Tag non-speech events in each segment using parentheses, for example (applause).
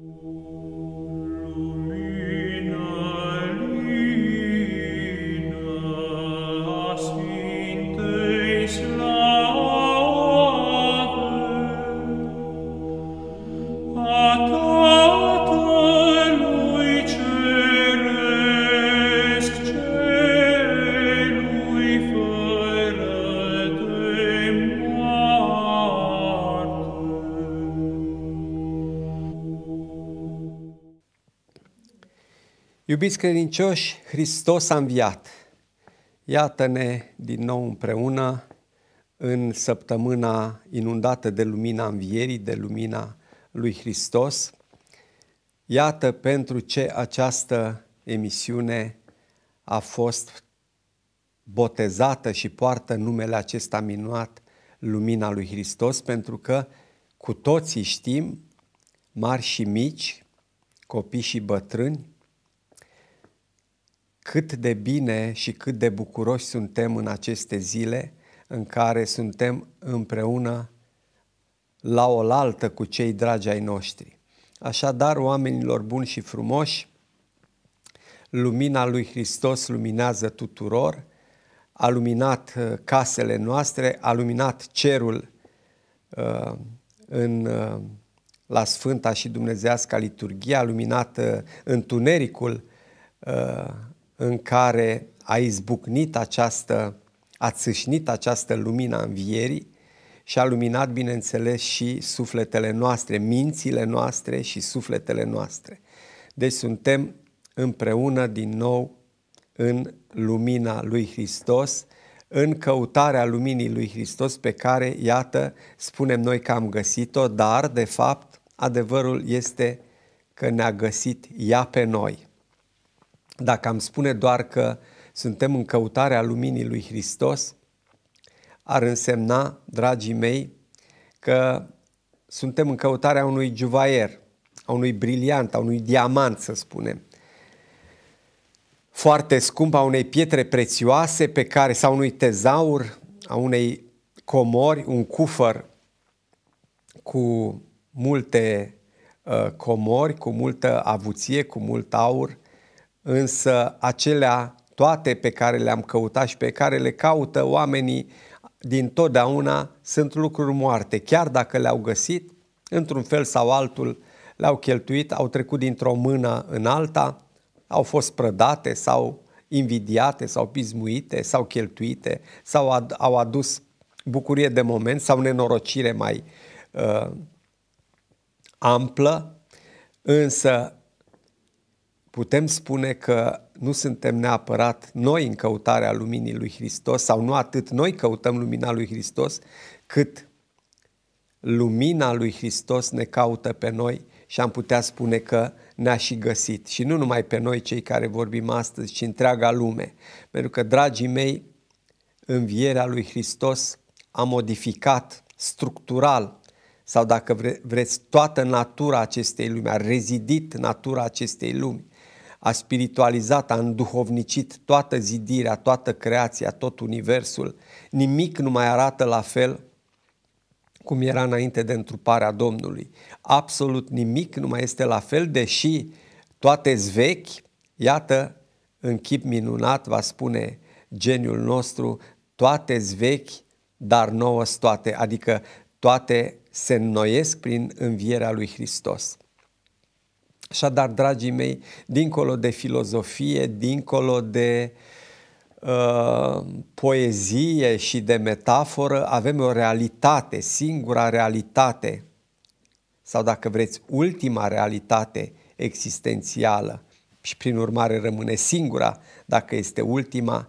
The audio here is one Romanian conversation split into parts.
Ooh. Iubiți credincioși, Hristos a înviat. Iată-ne din nou împreună în săptămâna inundată de lumina învierii, de lumina lui Hristos. Iată pentru ce această emisiune a fost botezată și poartă numele acesta minunat, Lumina lui Hristos, pentru că cu toții știm, mari și mici, copii și bătrâni, cât de bine și cât de bucuroși suntem în aceste zile în care suntem împreună la oaltă cu cei dragi ai noștri. Așadar, oamenilor buni și frumoși, lumina lui Hristos luminează tuturor, a luminat uh, casele noastre, a luminat cerul uh, în, uh, la Sfânta și Dumnezească Liturghie, a luminat uh, întunericul uh, în care a izbucnit această, a țâșnit această lumină a învierii și a luminat, bineînțeles, și sufletele noastre, mințile noastre și sufletele noastre. Deci suntem împreună din nou în lumina lui Hristos, în căutarea luminii lui Hristos pe care, iată, spunem noi că am găsit-o, dar, de fapt, adevărul este că ne-a găsit ea pe noi. Dacă am spune doar că suntem în căutarea luminii lui Hristos, ar însemna, dragii mei, că suntem în căutarea unui juvaier, a unui briliant, a unui diamant, să spunem, foarte scump, a unei pietre prețioase pe care, sau unui tezaur, a unei comori, un cufăr cu multe uh, comori, cu multă avuție, cu mult aur, însă acelea toate pe care le-am căutat și pe care le caută oamenii din totdeauna sunt lucruri moarte. Chiar dacă le-au găsit, într-un fel sau altul, le-au cheltuit, au trecut dintr-o mână în alta, au fost prădate sau invidiate sau pismuite sau cheltuite sau ad- au adus bucurie de moment sau nenorocire mai uh, amplă, însă putem spune că nu suntem neapărat noi în căutarea luminii lui Hristos sau nu atât noi căutăm lumina lui Hristos, cât lumina lui Hristos ne caută pe noi și am putea spune că ne-a și găsit. Și nu numai pe noi cei care vorbim astăzi, ci întreaga lume. Pentru că, dragii mei, învierea lui Hristos a modificat structural sau dacă vreți toată natura acestei lumi, a rezidit natura acestei lumi a spiritualizat, a înduhovnicit toată zidirea, toată creația, tot universul. Nimic nu mai arată la fel cum era înainte de întruparea Domnului. Absolut nimic nu mai este la fel, deși toate zvechi, iată, în chip minunat, va spune geniul nostru, toate zvechi, dar nouă toate, adică toate se înnoiesc prin învierea lui Hristos. Așadar, dragii mei, dincolo de filozofie, dincolo de uh, poezie și de metaforă, avem o realitate, singura realitate, sau dacă vreți, ultima realitate existențială și prin urmare rămâne singura, dacă este ultima,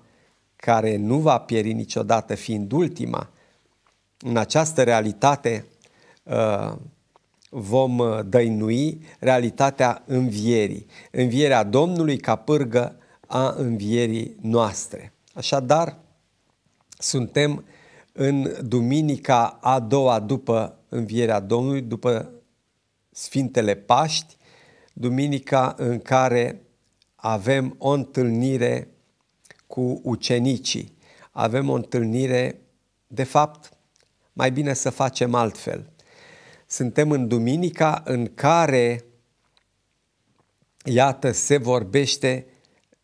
care nu va pieri niciodată fiind ultima. În această realitate uh, vom uh, dăinui realitatea învierii, învierea Domnului ca pârgă a învierii noastre. Așadar, suntem în duminica a doua după învierea Domnului, după Sfintele Paști, duminica în care avem o întâlnire cu ucenicii. Avem o întâlnire, de fapt, mai bine să facem altfel. Suntem în duminica în care, iată, se vorbește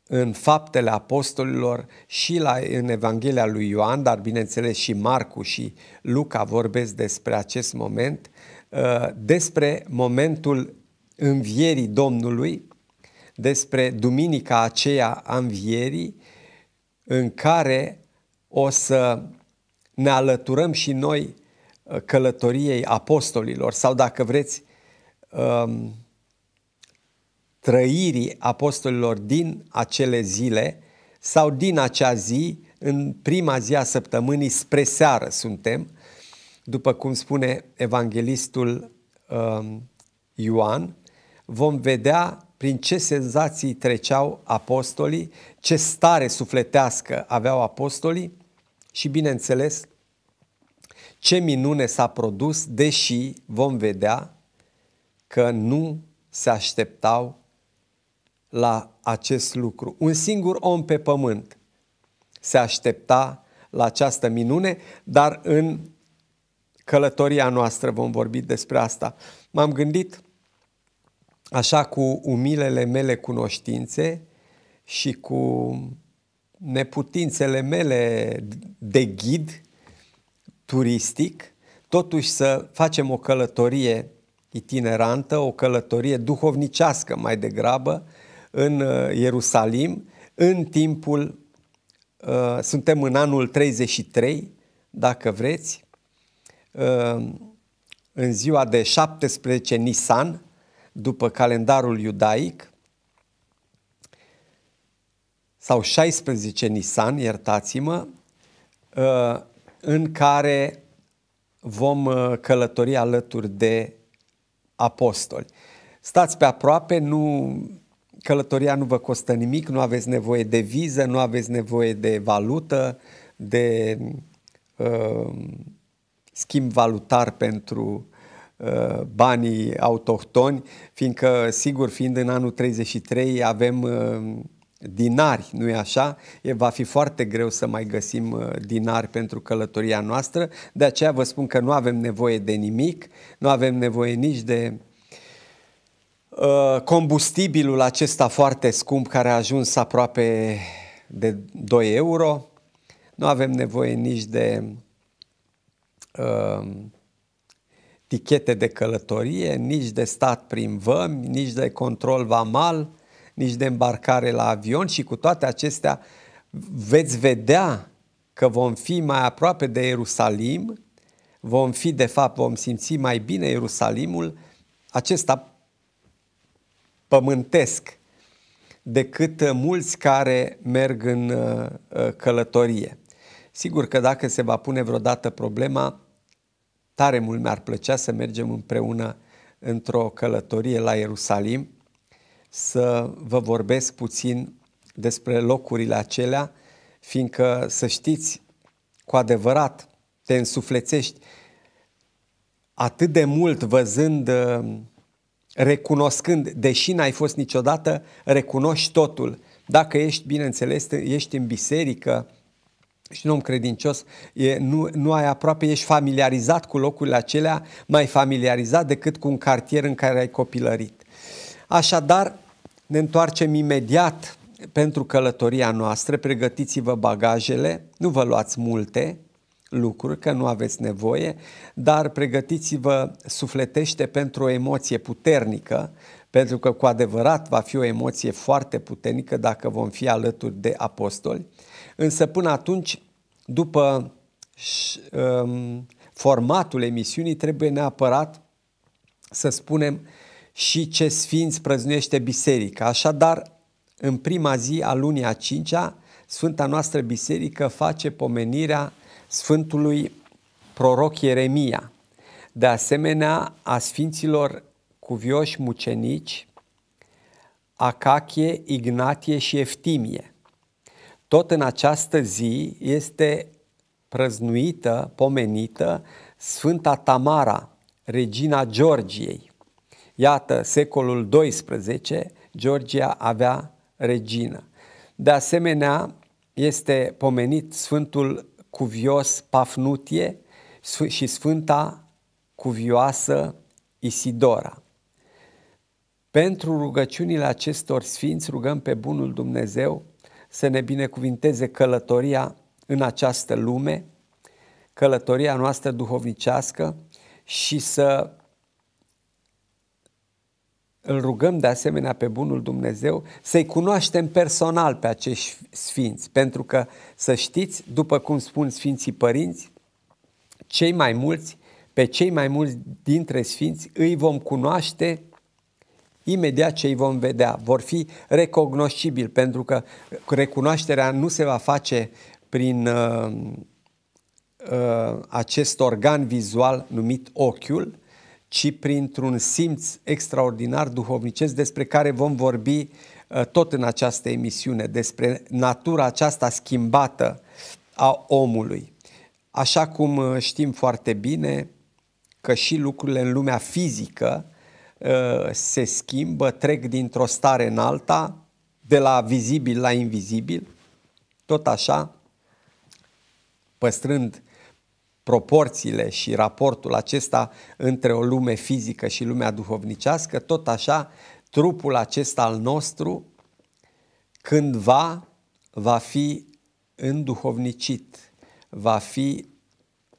în faptele apostolilor și la, în Evanghelia lui Ioan, dar bineînțeles și Marcu și Luca vorbesc despre acest moment, uh, despre momentul învierii Domnului, despre duminica aceea a învierii, în care o să ne alăturăm și noi călătoriei apostolilor sau, dacă vreți, um, trăirii apostolilor din acele zile sau din acea zi, în prima zi a săptămânii, spre seară suntem, după cum spune evanghelistul um, Ioan, vom vedea prin ce senzații treceau apostolii, ce stare sufletească aveau apostolii și, bineînțeles, ce minune s-a produs, deși vom vedea că nu se așteptau la acest lucru. Un singur om pe pământ se aștepta la această minune, dar în călătoria noastră vom vorbi despre asta. M-am gândit așa cu umilele mele cunoștințe și cu neputințele mele de ghid, turistic, totuși să facem o călătorie itinerantă, o călătorie duhovnicească mai degrabă în uh, Ierusalim, în timpul, uh, suntem în anul 33, dacă vreți, uh, în ziua de 17 Nisan, după calendarul iudaic, sau 16 Nisan, iertați-mă, în care vom uh, călători alături de apostoli. Stați pe aproape, nu, călătoria nu vă costă nimic, nu aveți nevoie de viză, nu aveți nevoie de valută, de uh, schimb valutar pentru uh, banii autohtoni, fiindcă, sigur, fiind în anul 33, avem uh, dinari, nu e așa? E, va fi foarte greu să mai găsim uh, dinari pentru călătoria noastră, de aceea vă spun că nu avem nevoie de nimic, nu avem nevoie nici de uh, combustibilul acesta foarte scump care a ajuns aproape de 2 euro, nu avem nevoie nici de uh, tichete de călătorie, nici de stat prin vămi, nici de control vamal, uh, nici de îmbarcare la avion și cu toate acestea veți vedea că vom fi mai aproape de Ierusalim, vom fi, de fapt, vom simți mai bine Ierusalimul acesta pământesc decât mulți care merg în uh, uh, călătorie. Sigur că dacă se va pune vreodată problema, tare mult mi-ar plăcea să mergem împreună într-o călătorie la Ierusalim, să vă vorbesc puțin despre locurile acelea, fiindcă să știți, cu adevărat, te însuflețești atât de mult văzând, uh, recunoscând, deși n-ai fost niciodată, recunoști totul. Dacă ești, bineînțeles, ești în biserică, și un om credincios, e, nu, nu ai aproape, ești familiarizat cu locurile acelea, mai familiarizat decât cu un cartier în care ai copilărit. Așadar, ne întoarcem imediat pentru călătoria noastră, pregătiți-vă bagajele, nu vă luați multe lucruri, că nu aveți nevoie, dar pregătiți-vă sufletește pentru o emoție puternică, pentru că cu adevărat va fi o emoție foarte puternică dacă vom fi alături de apostoli. Însă până atunci, după ehm, formatul emisiunii, trebuie neapărat să spunem uh, și ce sfinți prăznuiește biserica. Așadar, în prima zi a lunii a cincea, Sfânta noastră biserică face pomenirea Sfântului proroc Ieremia, de asemenea a sfinților cuvioși mucenici, Acachie, Ignatie și Eftimie. Tot în această zi este prăznuită, pomenită, Sfânta Tamara, regina Georgiei. Iată, secolul XII, Georgia avea regină. De asemenea, este pomenit Sfântul Cuvios Pafnutie și Sfânta Cuvioasă Isidora. Pentru rugăciunile acestor sfinți rugăm pe Bunul Dumnezeu să ne binecuvinteze călătoria în această lume, călătoria noastră duhovnicească și să îl rugăm de asemenea pe Bunul Dumnezeu să-i cunoaștem personal pe acești sfinți, pentru că să știți, după cum spun Sfinții Părinți, cei mai mulți, pe cei mai mulți dintre sfinți îi vom cunoaște imediat ce îi vom vedea. Vor fi recunoscibili, pentru că recunoașterea nu se va face prin uh, uh, acest organ vizual numit ochiul, ci printr-un simț extraordinar duhovnicesc despre care vom vorbi uh, tot în această emisiune, despre natura aceasta schimbată a omului. Așa cum uh, știm foarte bine că și lucrurile în lumea fizică uh, se schimbă, trec dintr-o stare în alta, de la vizibil la invizibil, tot așa, păstrând proporțiile și raportul acesta între o lume fizică și lumea duhovnicească, tot așa trupul acesta al nostru cândva va fi înduhovnicit, va fi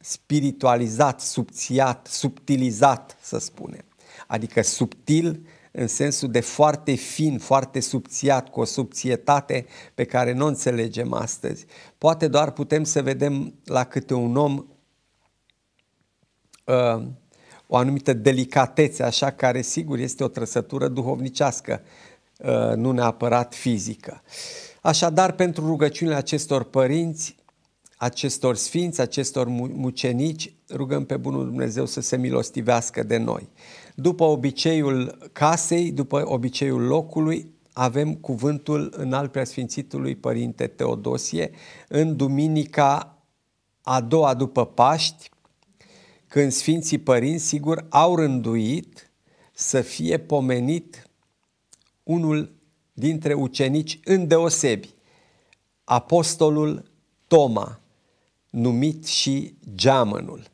spiritualizat, subțiat, subtilizat, să spunem. Adică subtil în sensul de foarte fin, foarte subțiat, cu o subțietate pe care nu o înțelegem astăzi. Poate doar putem să vedem la câte un om Uh, o anumită delicatețe, așa, care sigur este o trăsătură duhovnicească, uh, nu neapărat fizică. Așadar, pentru rugăciunile acestor părinți, acestor sfinți, acestor mucenici, rugăm pe Bunul Dumnezeu să se milostivească de noi. După obiceiul casei, după obiceiul locului, avem cuvântul în al preasfințitului Părinte Teodosie în duminica a doua după Paști, când Sfinții Părinți, sigur, au rânduit să fie pomenit unul dintre ucenici îndeosebi, apostolul Toma, numit și geamănul.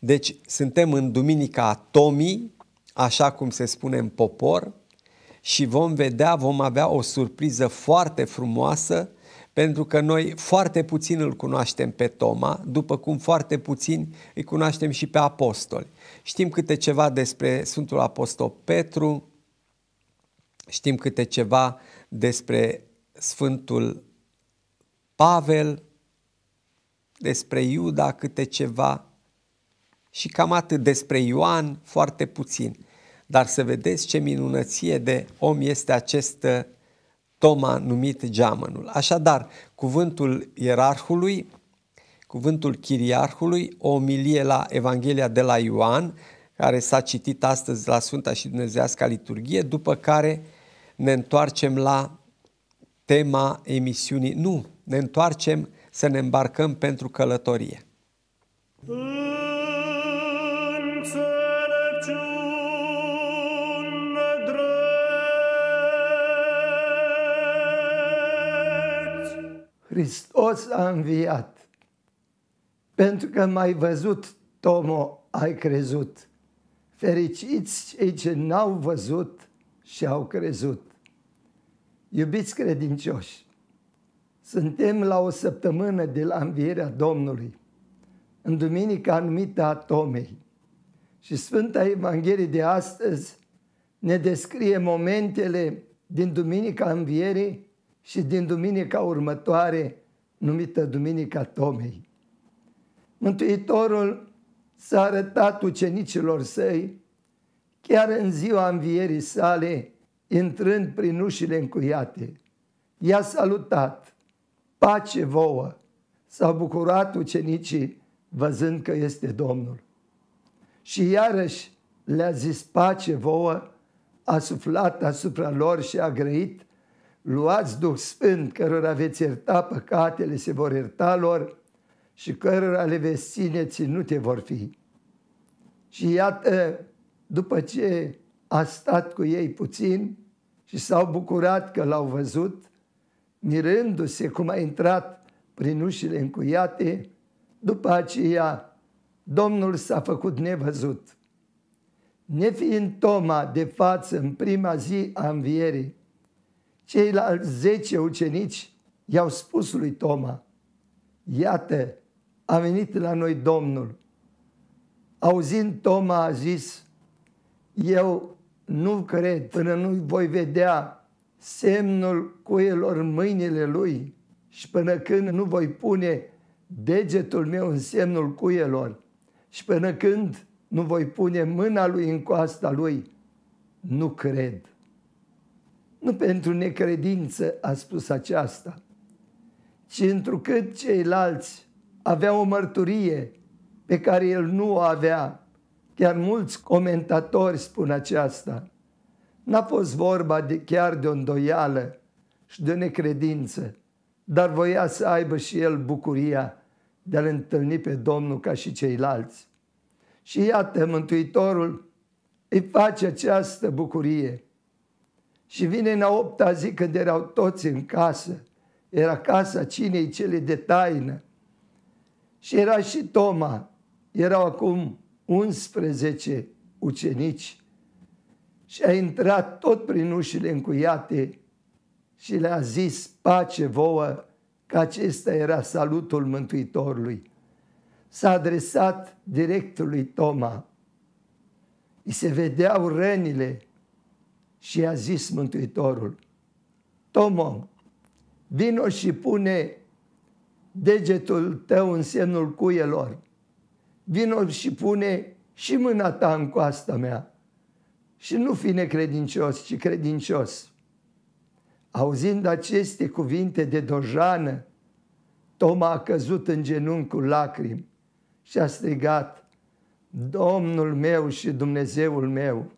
Deci suntem în Duminica Tomii, așa cum se spune în popor, și vom vedea, vom avea o surpriză foarte frumoasă pentru că noi foarte puțin îl cunoaștem pe Toma, după cum foarte puțin îi cunoaștem și pe apostoli. Știm câte ceva despre Sfântul Apostol Petru, știm câte ceva despre Sfântul Pavel, despre Iuda câte ceva și cam atât despre Ioan, foarte puțin. Dar să vedeți ce minunăție de om este acest Toma numit geamănul. Așadar, cuvântul ierarhului, cuvântul chiriarhului, o omilie la Evanghelia de la Ioan, care s-a citit astăzi la Sfânta și Dumnezească Liturghie, după care ne întoarcem la tema emisiunii. Nu, ne întoarcem să ne îmbarcăm pentru călătorie. Mm. Hristos a înviat. Pentru că mai văzut, Tomo, ai crezut. Fericiți cei ce n-au văzut și au crezut. Iubiți credincioși, suntem la o săptămână de la învierea Domnului, în duminica anumită a Tomei. Și Sfânta Evanghelie de astăzi ne descrie momentele din Duminica Învierii și din duminica următoare, numită Duminica Tomei. Mântuitorul s-a arătat ucenicilor săi chiar în ziua învierii sale, intrând prin ușile încuiate. I-a salutat, pace vouă, s-au bucurat ucenicii văzând că este Domnul. Și iarăși le-a zis pace vouă, a suflat asupra lor și a grăit luați Duh Sfânt, cărora veți ierta păcatele, se vor ierta lor și cărora le veți ține, ținute vor fi. Și iată, după ce a stat cu ei puțin și s-au bucurat că l-au văzut, mirându-se cum a intrat prin ușile încuiate, după aceea Domnul s-a făcut nevăzut. Nefiind Toma de față în prima zi a învierii, Ceilalți zece ucenici i-au spus lui Toma, iată, a venit la noi Domnul. Auzind Toma a zis, eu nu cred până nu voi vedea semnul cuielor mâinile lui și până când nu voi pune degetul meu în semnul cuielor și până când nu voi pune mâna lui în coasta lui, nu cred nu pentru necredință a spus aceasta, ci întrucât ceilalți aveau o mărturie pe care el nu o avea. Chiar mulți comentatori spun aceasta. N-a fost vorba de, chiar de o îndoială și de o necredință, dar voia să aibă și el bucuria de a-L întâlni pe Domnul ca și ceilalți. Și iată, Mântuitorul îi face această bucurie – și vine în a opta zi când erau toți în casă. Era casa cinei cele de taină. Și era și Toma. Erau acum 11 ucenici. Și a intrat tot prin ușile încuiate și le-a zis pace vouă că acesta era salutul Mântuitorului. S-a adresat direct lui Toma. I se vedeau rănile, și a zis Mântuitorul, Tomo, vino și pune degetul tău în semnul cuielor, vino și pune și mâna ta în coasta mea și nu fi necredincios, ci credincios. Auzind aceste cuvinte de dojană, Toma a căzut în genunchi cu lacrimi și a strigat, Domnul meu și Dumnezeul meu!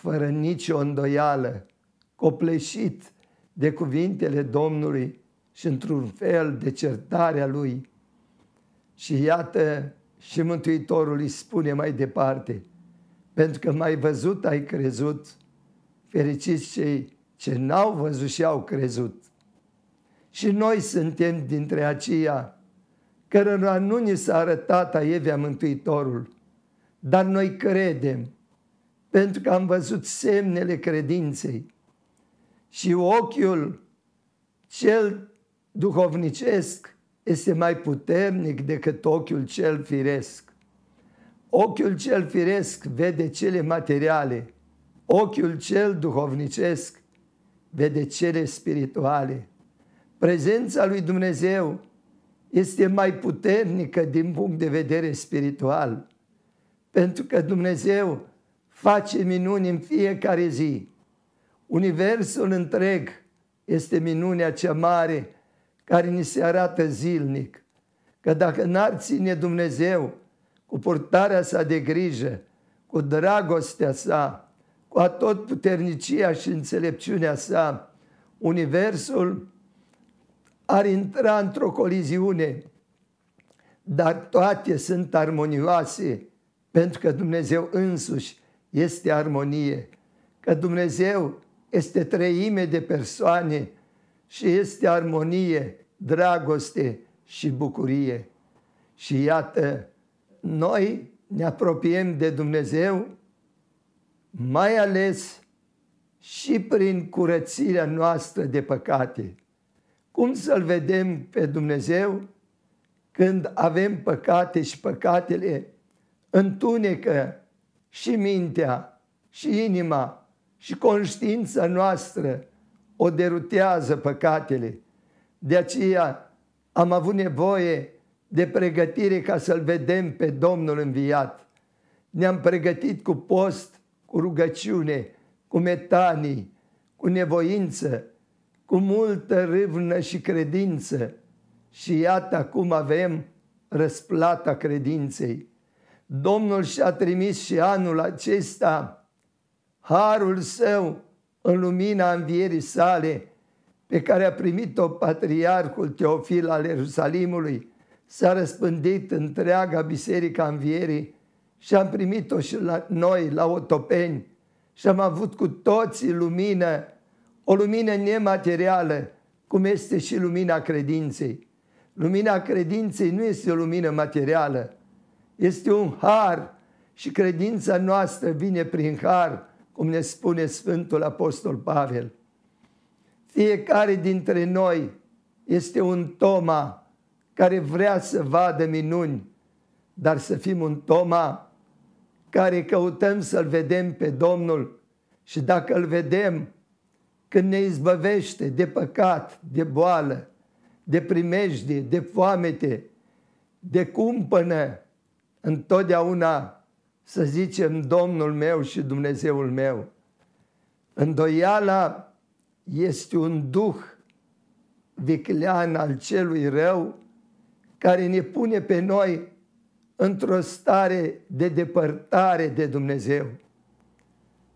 fără nicio îndoială, copleșit de cuvintele Domnului și într-un fel de certarea lui. Și iată și Mântuitorul îi spune mai departe, pentru că mai văzut ai crezut, fericiți cei ce n-au văzut și au crezut. Și noi suntem dintre aceia cărora nu ni s-a arătat aievea Mântuitorul, dar noi credem pentru că am văzut semnele credinței și ochiul cel duhovnicesc este mai puternic decât ochiul cel firesc. Ochiul cel firesc vede cele materiale, ochiul cel duhovnicesc vede cele spirituale. Prezența lui Dumnezeu este mai puternică din punct de vedere spiritual, pentru că Dumnezeu face minuni în fiecare zi. Universul întreg este minunea cea mare care ni se arată zilnic. Că dacă n-ar ține Dumnezeu cu purtarea sa de grijă, cu dragostea sa, cu atot puternicia și înțelepciunea sa, Universul ar intra într-o coliziune, dar toate sunt armonioase, pentru că Dumnezeu însuși este armonie, că Dumnezeu este treime de persoane și este armonie, dragoste și bucurie. Și iată, noi ne apropiem de Dumnezeu, mai ales și prin curățirea noastră de păcate. Cum să-L vedem pe Dumnezeu când avem păcate și păcatele întunecă și mintea, și inima, și conștiința noastră o derutează păcatele. De aceea am avut nevoie de pregătire ca să-L vedem pe Domnul înviat. Ne-am pregătit cu post, cu rugăciune, cu metanii, cu nevoință, cu multă râvnă și credință. Și iată acum avem răsplata credinței. Domnul și-a trimis și anul acesta harul său în lumina învierii sale pe care a primit-o patriarhul Teofil al Ierusalimului, s-a răspândit întreaga biserica învierii și am primit-o și la noi, la Otopeni, și am avut cu toții lumină, o lumină nematerială, cum este și lumina credinței. Lumina credinței nu este o lumină materială, este un har și credința noastră vine prin har, cum ne spune Sfântul Apostol Pavel. Fiecare dintre noi este un Toma care vrea să vadă minuni, dar să fim un Toma care căutăm să-L vedem pe Domnul și dacă îl vedem, când ne izbăvește de păcat, de boală, de primejdie, de foamete, de cumpănă, întotdeauna să zicem Domnul meu și Dumnezeul meu. Îndoiala este un duh viclean al celui rău care ne pune pe noi într-o stare de depărtare de Dumnezeu.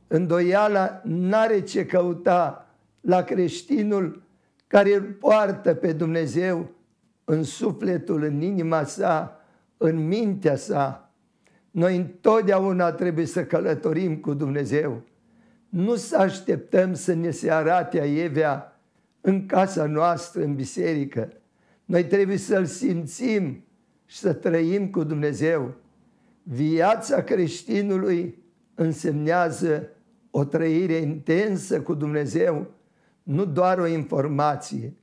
Îndoiala n-are ce căuta la creștinul care îl poartă pe Dumnezeu în sufletul, în inima sa, în mintea sa. Noi întotdeauna trebuie să călătorim cu Dumnezeu. Nu să așteptăm să ne se arate aievea în casa noastră, în biserică. Noi trebuie să-L simțim și să trăim cu Dumnezeu. Viața creștinului însemnează o trăire intensă cu Dumnezeu, nu doar o informație.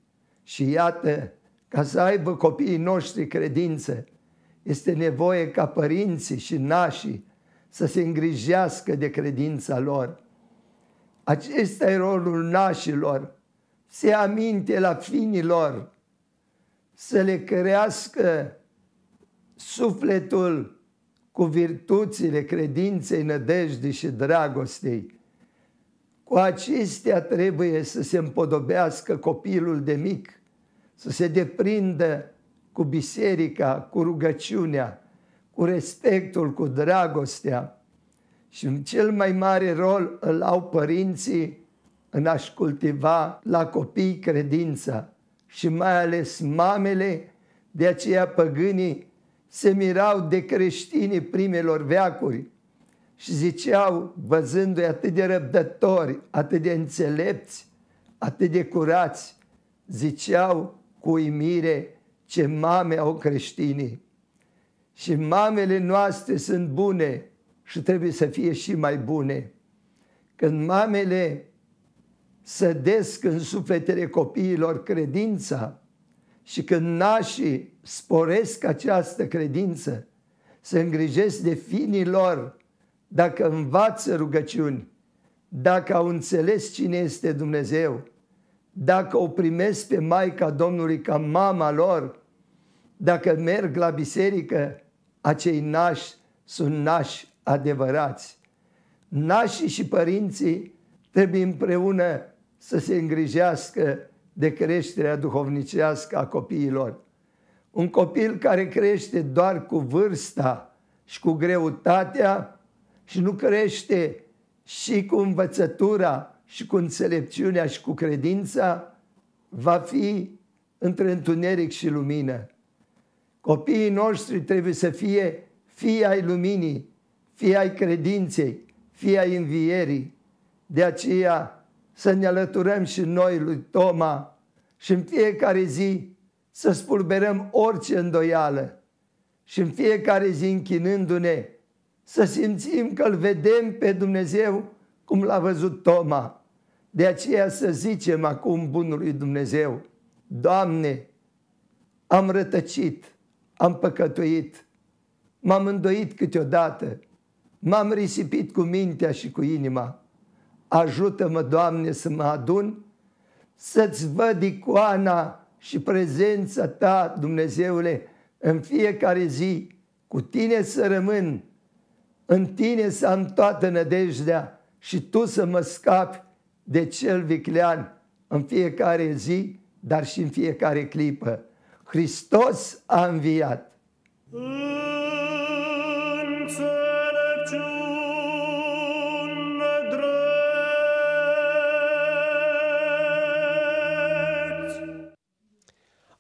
Și iată, ca să aibă copiii noștri credință, este nevoie ca părinții și nașii să se îngrijească de credința lor. Acesta e rolul nașilor, se aminte la finilor, să le crească sufletul cu virtuțile credinței, nădejdii și dragostei. Cu acestea trebuie să se împodobească copilul de mic, să se deprindă cu biserica, cu rugăciunea, cu respectul, cu dragostea. Și un cel mai mare rol îl au părinții în a-și cultiva la copii credința și mai ales mamele, de aceea păgânii se mirau de creștinii primelor veacuri și ziceau, văzându-i atât de răbdători, atât de înțelepți, atât de curați, ziceau cu uimire, ce mame au creștinii. Și mamele noastre sunt bune și trebuie să fie și mai bune. Când mamele sădesc în sufletele copiilor credința și când nașii sporesc această credință, se îngrijesc de finii lor dacă învață rugăciuni, dacă au înțeles cine este Dumnezeu, dacă o primesc pe Maica Domnului ca mama lor, dacă merg la biserică, acei nași sunt nași adevărați. Nașii și părinții trebuie împreună să se îngrijească de creșterea duhovnicească a copiilor. Un copil care crește doar cu vârsta și cu greutatea și nu crește și cu învățătura și cu înțelepciunea și cu credința va fi între întuneric și lumină. Copiii noștri trebuie să fie fie ai luminii, fie ai credinței, fie ai învierii. De aceea să ne alăturăm și noi lui Toma și în fiecare zi să spulberăm orice îndoială și în fiecare zi închinându-ne să simțim că îl vedem pe Dumnezeu cum l-a văzut Toma. De aceea să zicem acum bunului Dumnezeu, Doamne, am rătăcit, am păcătuit, m-am îndoit câteodată, m-am risipit cu mintea și cu inima. Ajută-mă, Doamne, să mă adun, să-ți văd icoana și prezența Ta, Dumnezeule, în fiecare zi, cu Tine să rămân, în Tine să am toată nădejdea, și tu să mă scapi de cel viclean în fiecare zi, dar și în fiecare clipă. Hristos a înviat!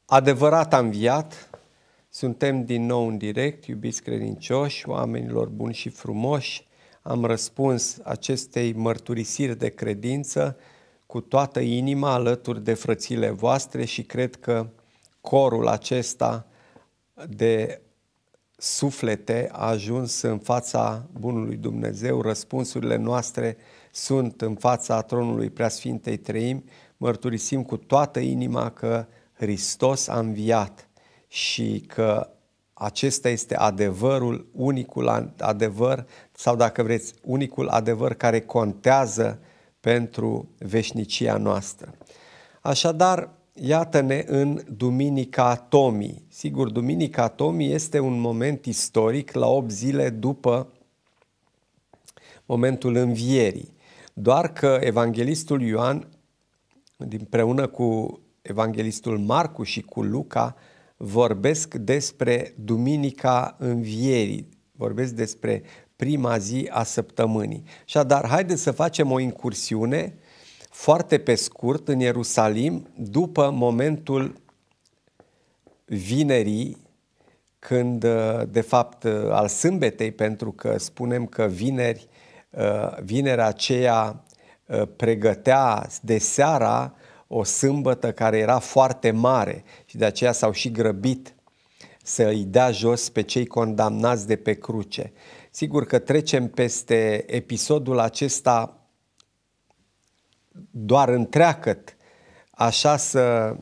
Adevărat am viat, suntem din nou în direct, iubiți credincioși, oamenilor buni și frumoși, am răspuns acestei mărturisiri de credință cu toată inima alături de frățile voastre și cred că corul acesta de suflete a ajuns în fața Bunului Dumnezeu. Răspunsurile noastre sunt în fața tronului Preasfintei Treimi. Mărturisim cu toată inima că Hristos a înviat și că acesta este adevărul, unicul adevăr sau dacă vreți, unicul adevăr care contează pentru veșnicia noastră. Așadar, iată-ne în Duminica Tomii. Sigur, Duminica Tomii este un moment istoric la 8 zile după momentul învierii. Doar că evanghelistul Ioan, împreună cu evanghelistul Marcu și cu Luca, vorbesc despre Duminica Învierii, vorbesc despre prima zi a săptămânii. Așadar, haideți să facem o incursiune foarte pe scurt în Ierusalim după momentul vinerii când, uh, de fapt, uh, al sâmbetei, pentru că spunem că vineri, uh, vinerea aceea pregătea de seara o sâmbătă care era foarte mare și de aceea s-au și grăbit să îi dea jos pe cei condamnați de pe cruce. Sigur că trecem peste episodul acesta doar întreacăt, așa să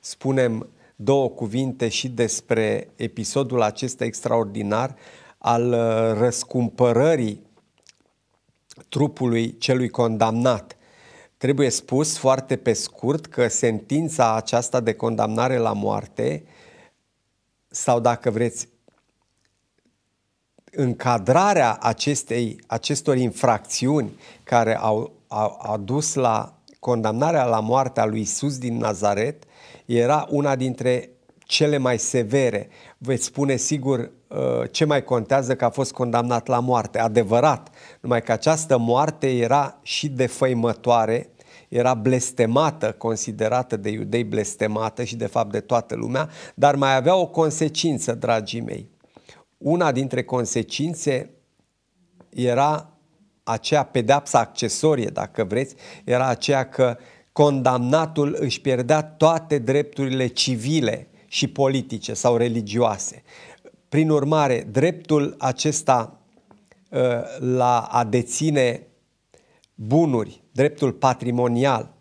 spunem două cuvinte și despre episodul acesta extraordinar al uh, răscumpărării trupului celui condamnat. Trebuie spus foarte pe scurt că sentința aceasta de condamnare la moarte, sau dacă vreți, încadrarea acestei, acestor infracțiuni care au, au, au dus la condamnarea la moartea lui Isus din Nazaret era una dintre cele mai severe. Veți spune sigur uh, ce mai contează că a fost condamnat la moarte. Adevărat, numai că această moarte era și defăimătoare, era blestemată, considerată de iudei blestemată și de fapt de toată lumea, dar mai avea o consecință, dragii mei una dintre consecințe era acea pedapsă accesorie, dacă vreți, era aceea că condamnatul își pierdea toate drepturile civile și politice sau religioase. Prin urmare, dreptul acesta ă, la a deține bunuri, dreptul patrimonial,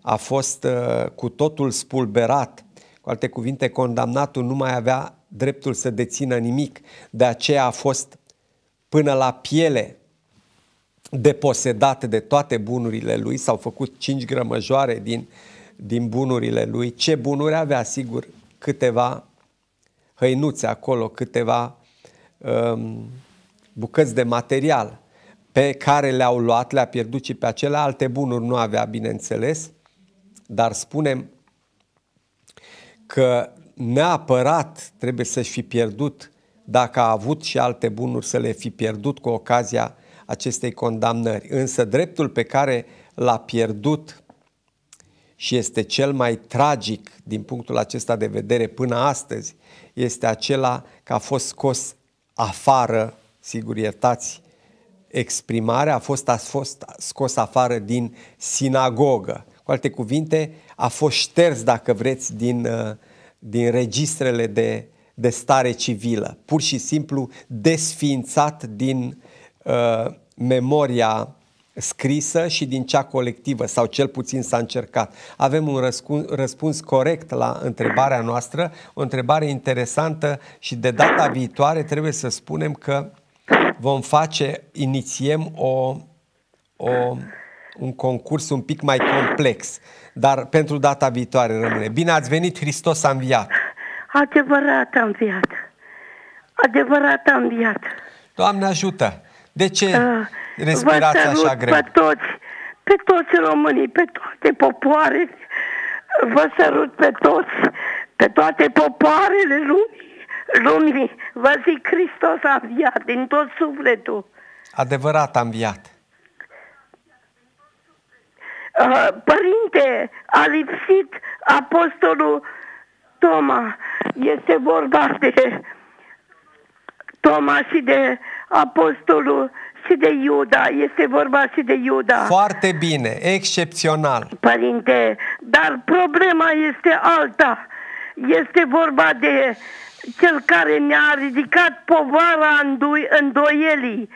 a fost ă, cu totul spulberat. Cu alte cuvinte, condamnatul nu mai avea dreptul să dețină nimic, de aceea a fost până la piele deposedate de toate bunurile lui, s-au făcut cinci grămăjoare din, din bunurile lui. Ce bunuri avea, sigur, câteva hăinuțe acolo, câteva um, bucăți de material pe care le-au luat, le-a pierdut și pe acele alte bunuri nu avea, bineînțeles, dar spunem că neapărat trebuie să-și fi pierdut, dacă a avut și alte bunuri, să le fi pierdut cu ocazia acestei condamnări. Însă dreptul pe care l-a pierdut și este cel mai tragic din punctul acesta de vedere până astăzi, este acela că a fost scos afară, sigur iertați exprimarea, a fost, a fost scos afară din sinagogă. Cu alte cuvinte, a fost șters, dacă vreți, din uh, din registrele de, de stare civilă, pur și simplu desființat din uh, memoria scrisă și din cea colectivă, sau cel puțin s-a încercat. Avem un răspuns, răspuns corect la întrebarea noastră, o întrebare interesantă și de data viitoare trebuie să spunem că vom face, inițiem o, o un concurs un pic mai complex, dar pentru data viitoare rămâne. Bine ați venit, Hristos a înviat! Adevărat a înviat! Adevărat a înviat! Doamne ajută! De ce uh, respirați așa greu? pe toți, pe toți românii, pe toate popoare, vă sărut pe toți, pe toate popoarele lumii lumii. Vă zic, Hristos a înviat din tot sufletul. Adevărat a înviat. Eh, părinte, a lipsit apostolul Toma. Este vorba de Toma și de apostolul și de Iuda. Este vorba și de Iuda. Foarte bine, excepțional. Părinte, dar problema este alta. Este vorba de cel care ne-a ridicat povara îndoi- îndoielii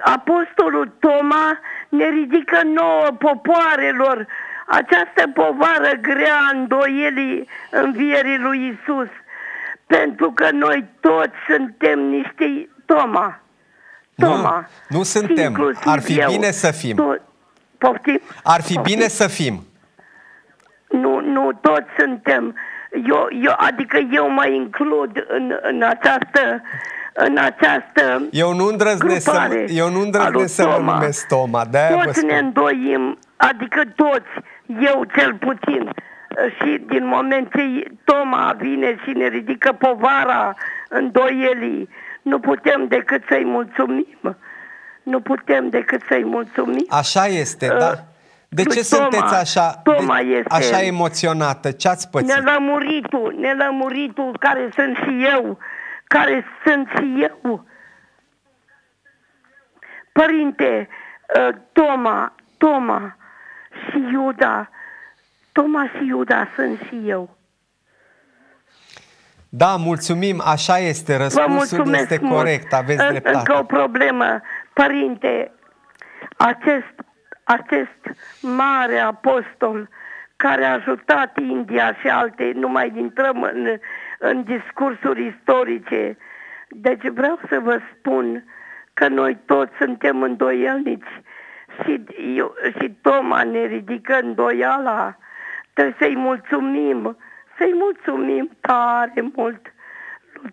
Apostolul Toma ne ridică nouă popoarelor această povară grea a îndoielii învierii lui Isus, pentru că noi toți suntem niște Toma. Toma. Nu, nu suntem. Ar fi eu. bine să fim. To- Poftim? Ar fi Poftim? bine să fim. Nu, nu, toți suntem. Eu, eu, adică eu mă includ în, în această în această eu nu îndrăznesc să, eu nu îndrăznesc să mă numesc Toma, de Toți ne îndoim, adică toți, eu cel puțin, și din moment ce Toma vine și ne ridică povara îndoielii, nu putem decât să-i mulțumim. Nu putem decât să-i mulțumim. Așa este, uh, da? De ce Toma, sunteți așa, Toma de, este, așa emoționată? Ce ați pățit? Nelămuritul, nelămuritul care sunt și eu, care sunt și eu. Părinte uh, Toma, Toma și Iuda, Toma și Iuda sunt și eu. Da, mulțumim, așa este, răspunsul este corect, aveți dreptate. Încă o problemă, părinte, acest, acest mare apostol care a ajutat India și alte, nu mai intrăm în în discursuri istorice. Deci vreau să vă spun că noi toți suntem îndoielnici și, eu, și Toma ne ridică îndoiala. Trebuie să-i mulțumim, să-i mulțumim tare mult.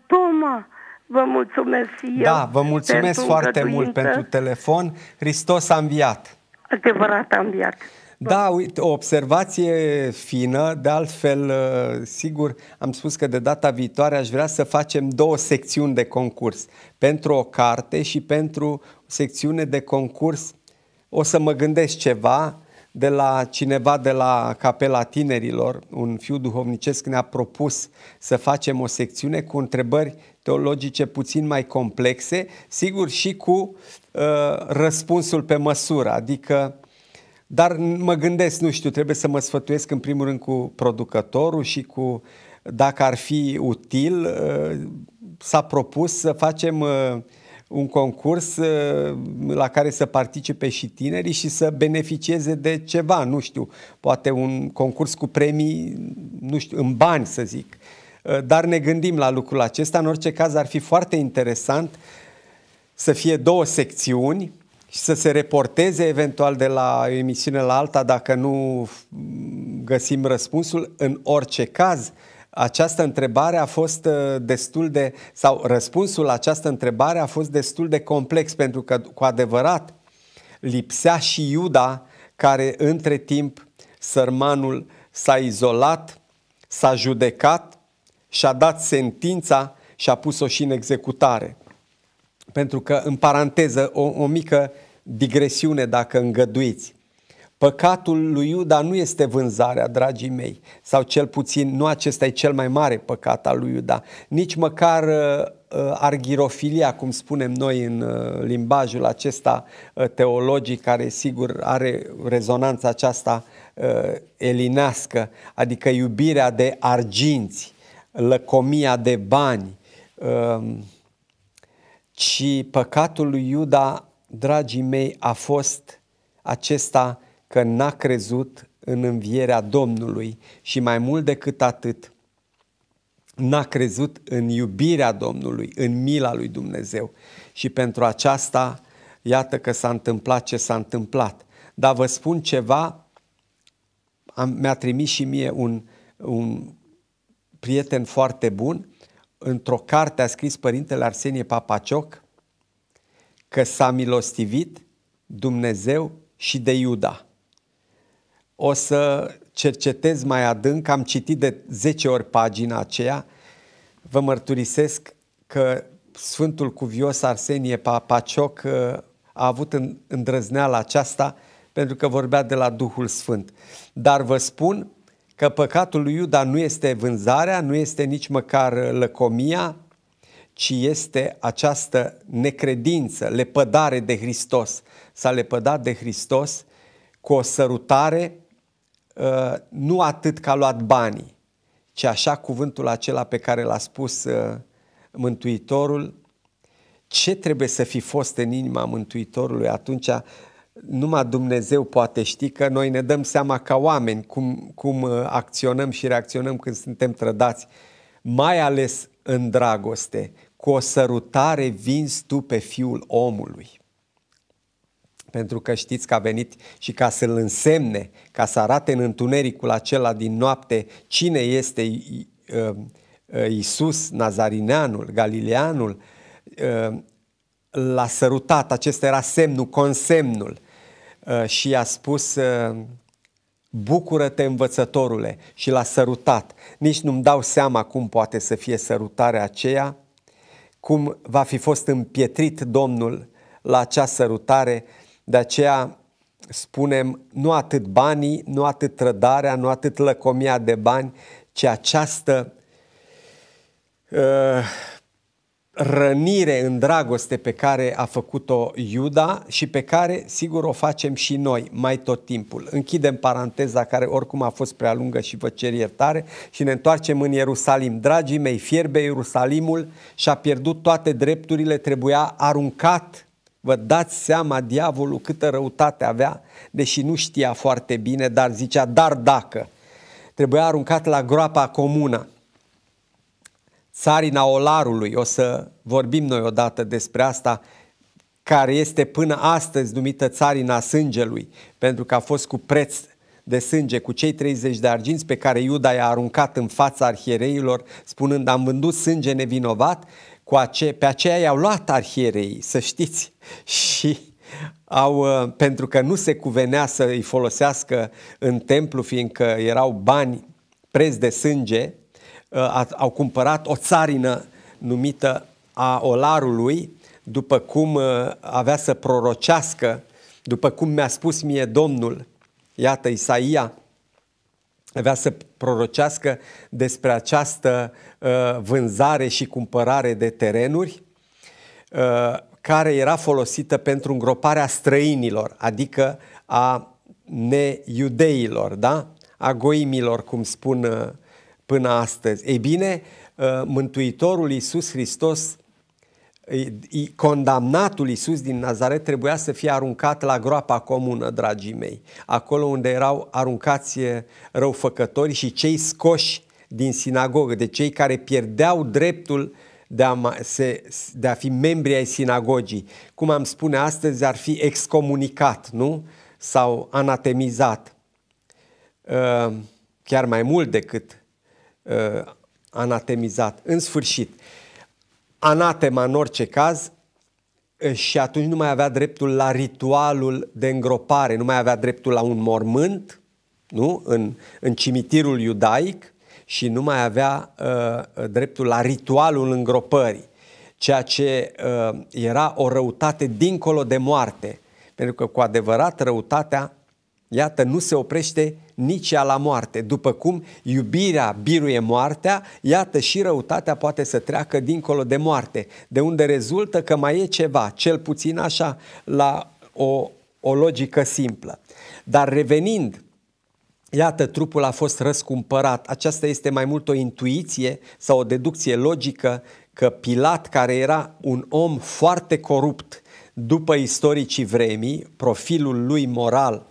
Toma, vă mulțumesc și eu. Da, vă mulțumesc foarte mult pentru telefon. Hristos a înviat. Adevărat a înviat. Da, uite, o observație fină, de altfel, uh, sigur, am spus că de data viitoare aș vrea să facem două secțiuni de concurs, pentru o carte și pentru o secțiune de concurs o să mă gândesc ceva de la cineva de la Capela Tinerilor, un fiu duhovnicesc ne-a propus să facem o secțiune cu întrebări teologice puțin mai complexe, sigur și cu uh, răspunsul pe măsură, adică dar mă gândesc, nu știu, trebuie să mă sfătuiesc în primul rând cu producătorul și cu, dacă ar fi util, uh, s-a propus să facem uh, un concurs uh, la care să participe și tinerii și să beneficieze de ceva, nu știu, poate un concurs cu premii, nu știu, în bani să zic. Dar ne gândim la lucrul acesta, în orice caz ar fi foarte interesant să fie două secțiuni, și să se reporteze eventual de la o emisiune la alta dacă nu găsim răspunsul. În orice caz, această întrebare a fost uh, destul de, sau răspunsul la această întrebare a fost destul de complex, pentru că cu adevărat lipsea și Iuda, care între timp sărmanul s-a izolat, s-a judecat și a dat sentința și a pus-o și în executare pentru că, în paranteză, o, o mică digresiune, dacă îngăduiți. Păcatul lui Iuda nu este vânzarea, dragii mei, sau cel puțin nu acesta e cel mai mare păcat al lui Iuda, nici măcar uh, uh argirofilia, cum spunem noi în uh, limbajul acesta uh, teologic, care sigur are rezonanța aceasta uh, elinească, adică iubirea de arginți, lăcomia de bani, uh, ci păcatul lui Iuda, dragii mei, a fost acesta că n-a crezut în învierea Domnului și mai mult decât atât, n-a crezut în iubirea Domnului, în mila lui Dumnezeu. Și pentru aceasta, iată că s-a întâmplat ce s-a întâmplat. Dar vă spun ceva, am, mi-a trimis și mie un, un prieten foarte bun într-o carte a scris părintele Arsenie Papacioc că s-a milostivit Dumnezeu și de Iuda. O să cercetez mai adânc, am citit de 10 ori pagina aceea, vă mărturisesc că Sfântul Cuvios Arsenie Papacioc uh, a avut îndrăzneala aceasta pentru că vorbea de la Duhul Sfânt. Dar vă spun că păcatul lui Iuda nu este vânzarea, nu este nici măcar uh, lăcomia, ci este această necredință, lepădare de Hristos. S-a lepădat de Hristos cu o sărutare uh, nu atât că a luat banii, ci așa cuvântul acela pe care l-a spus uh, Mântuitorul, ce trebuie să fi fost în inima Mântuitorului atunci numai Dumnezeu poate ști că noi ne dăm seama ca oameni cum, cum uh, acționăm și reacționăm când suntem trădați, mai ales în dragoste. Cu o sărutare vinzi tu pe fiul omului. Pentru că știți că a venit și ca să-l însemne, ca să arate în întunericul acela din noapte cine este uh, uh, Isus, Nazarineanul, Galileanul, l-a sărutat, acesta era semnul, consemnul. Uh, și i-a spus, uh, bucură-te învățătorule și l-a sărutat. Nici nu-mi dau seama cum poate să fie sărutarea aceea, cum va fi fost împietrit Domnul la acea sărutare, de aceea spunem nu atât banii, nu atât trădarea, nu atât lăcomia de bani, ci această uh, rănire în dragoste pe care a făcut-o Iuda și pe care, sigur, o facem și noi mai tot timpul. Închidem paranteza care oricum a fost prea lungă și vă cer iertare și ne întoarcem în Ierusalim. Dragii mei, fierbe Ierusalimul și-a pierdut toate drepturile, trebuia aruncat Vă dați seama, diavolul, câtă răutate avea, deși nu știa foarte bine, dar zicea, dar dacă, trebuia aruncat la groapa comună țarina olarului, o să vorbim noi odată despre asta, care este până astăzi numită țarina sângelui, pentru că a fost cu preț de sânge, cu cei 30 de arginți pe care Iuda i-a aruncat în fața arhiereilor, spunând, am vândut sânge nevinovat, cu ace- pe aceea i-au luat arhierei, să știți, (laughs) și au, ă, pentru că nu se cuvenea să îi folosească în templu, fiindcă erau bani, preț de sânge, Uh, au cumpărat o țarină numită a olarului, după cum uh, avea să prorocească, după cum mi-a spus mie Domnul, iată Isaia, avea să prorocească despre această uh, vânzare și cumpărare de terenuri care era folosită pentru îngroparea străinilor, adică a neiudeilor, da? a goimilor, cum spun până astăzi. Ei bine, uh, Mântuitorul Iisus Hristos, condamnatul Iisus din Nazaret trebuia să fie aruncat la groapa comună, dragii mei, acolo unde erau aruncați uh, răufăcători și cei scoși din sinagogă, de cei care pierdeau dreptul de a, se, de a fi membri ai sinagogii. Cum am spune astăzi, ar fi excomunicat, nu? Sau anatemizat. Uh, chiar mai mult decât uh, anatemizat. În sfârșit, anatema în orice caz uh, și atunci nu mai avea dreptul la ritualul de îngropare, nu mai avea dreptul la un mormânt, nu? În, în cimitirul iudaic și nu mai avea uh, dreptul la ritualul îngropării, ceea ce uh, era o răutate dincolo de moarte, pentru că cu adevărat răutatea, iată, nu se oprește nici ea la moarte. După cum iubirea biruie moartea, iată și răutatea poate să treacă dincolo de moarte, de unde rezultă că mai e ceva, cel puțin așa, la o, o logică simplă. Dar revenind Iată, trupul a fost răscumpărat. Aceasta este mai mult o intuiție sau o deducție logică că Pilat, care era un om foarte corupt, după istoricii vremii, profilul lui moral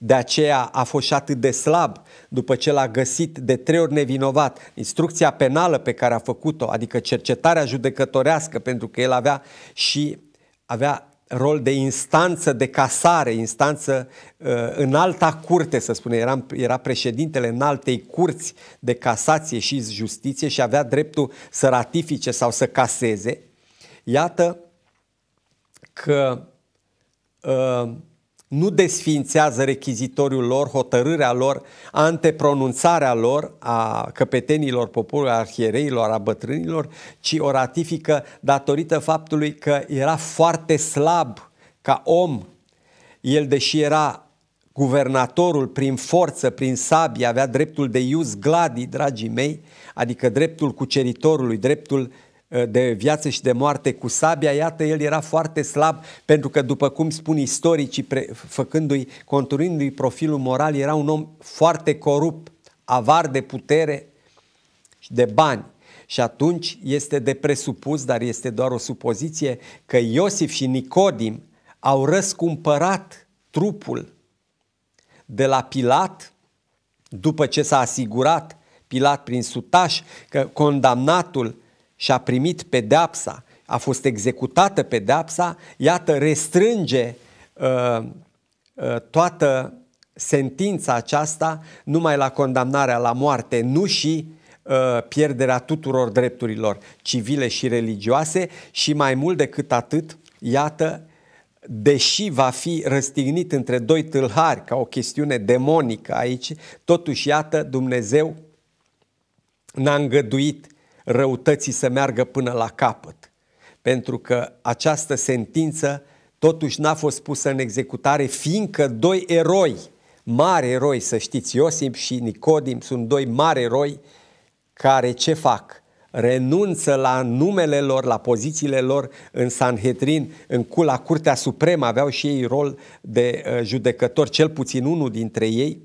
de aceea a fost și atât de slab după ce l-a găsit de trei ori nevinovat. Instrucția penală pe care a făcut-o, adică cercetarea judecătorească, pentru că el avea și avea rol de instanță de casare, instanță uh, în alta curte, să spunem, era, era președintele în altei curți de casație și justiție și avea dreptul să ratifice sau să caseze. Iată că uh, nu desfințează rechizitoriul lor, hotărârea lor, antepronunțarea lor a căpetenilor poporului, a arhiereilor, a bătrânilor, ci o ratifică datorită faptului că era foarte slab ca om. El, deși era guvernatorul prin forță, prin sabie, avea dreptul de ius gladi, dragii mei, adică dreptul cuceritorului, dreptul Eh, de viață și de moarte cu sabia, iată, el era foarte slab, pentru că, după cum spun istoricii, pre- făcându-i, conturindu-i profilul moral, era un om foarte corupt, avar de putere și de bani. Și atunci este de presupus, dar este doar o supoziție, că Iosif și Nicodim au răscumpărat trupul de la Pilat, după ce s-a asigurat Pilat prin sutaș că condamnatul și a primit pedapsa, a fost executată pedapsa, iată, restrânge uh, uh, toată sentința aceasta numai la condamnarea la moarte, nu și uh, pierderea tuturor drepturilor civile și religioase și mai mult decât atât, iată, deși va fi răstignit între doi tâlhari ca o chestiune demonică aici, totuși iată Dumnezeu n-a îngăduit răutății să meargă până la capăt, pentru că această sentință totuși n-a fost pusă în executare, fiindcă doi eroi, mari eroi, să știți, Iosif și Nicodim, sunt doi mari eroi care ce fac? renunță la numele lor, la pozițiile lor în Sanhedrin, în cula Curtea Supremă, aveau și ei rol de uh, judecător, cel puțin unul dintre ei,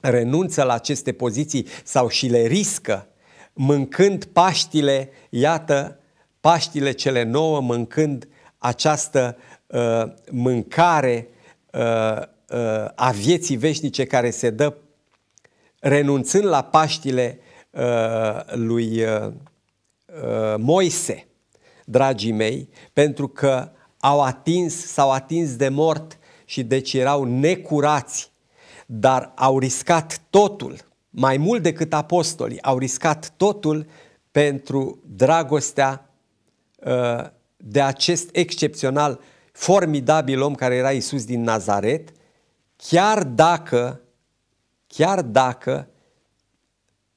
renunță la aceste poziții sau și le riscă mâncând paștile, iată, paștile cele nouă, mâncând această uh, mâncare uh, uh, a vieții veșnice care se dă, renunțând la paștile uh, lui uh, uh, Moise, dragii mei, pentru că au atins, s-au atins de mort și deci erau necurați, dar au riscat totul mai mult decât apostolii, au riscat totul pentru dragostea uh, de acest excepțional, formidabil om care era Isus din Nazaret, chiar dacă, chiar dacă